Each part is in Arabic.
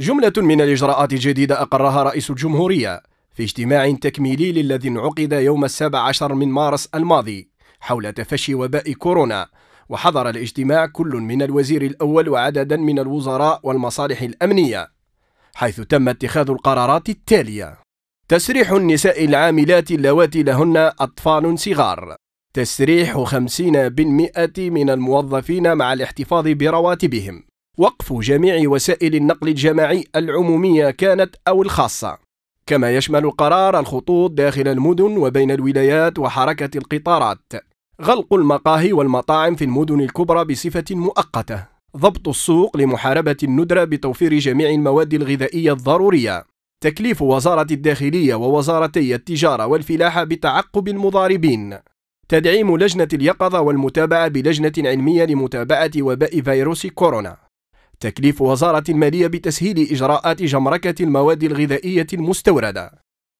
جملة من الإجراءات الجديدة أقرها رئيس الجمهورية في اجتماع تكميلي للذي انعقد يوم السابع عشر من مارس الماضي حول تفشي وباء كورونا وحضر الاجتماع كل من الوزير الأول وعددا من الوزراء والمصالح الأمنية حيث تم اتخاذ القرارات التالية تسريح النساء العاملات اللواتي لهن أطفال صغار تسريح 50% من الموظفين مع الاحتفاظ برواتبهم وقف جميع وسائل النقل الجماعي العمومية كانت أو الخاصة كما يشمل قرار الخطوط داخل المدن وبين الولايات وحركة القطارات غلق المقاهي والمطاعم في المدن الكبرى بصفة مؤقتة ضبط السوق لمحاربة الندرة بتوفير جميع المواد الغذائية الضرورية تكليف وزارة الداخلية ووزارتي التجارة والفلاحة بتعقب المضاربين تدعيم لجنة اليقظة والمتابعة بلجنة علمية لمتابعة وباء فيروس كورونا تكليف وزارة المالية بتسهيل إجراءات جمركة المواد الغذائية المستوردة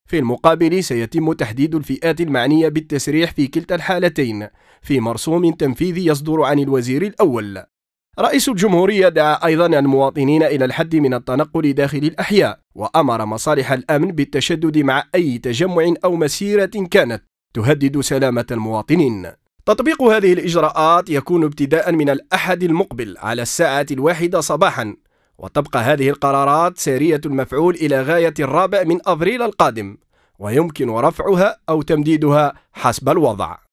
في المقابل سيتم تحديد الفئات المعنية بالتسريح في كلتا الحالتين في مرسوم تنفيذي يصدر عن الوزير الأول رئيس الجمهورية دعا أيضا المواطنين إلى الحد من التنقل داخل الأحياء وأمر مصالح الأمن بالتشدد مع أي تجمع أو مسيرة كانت تهدد سلامة المواطنين تطبيق هذه الإجراءات يكون ابتداء من الأحد المقبل على الساعة الواحدة صباحا وتبقى هذه القرارات سارية المفعول إلى غاية الرابع من أبريل القادم ويمكن رفعها أو تمديدها حسب الوضع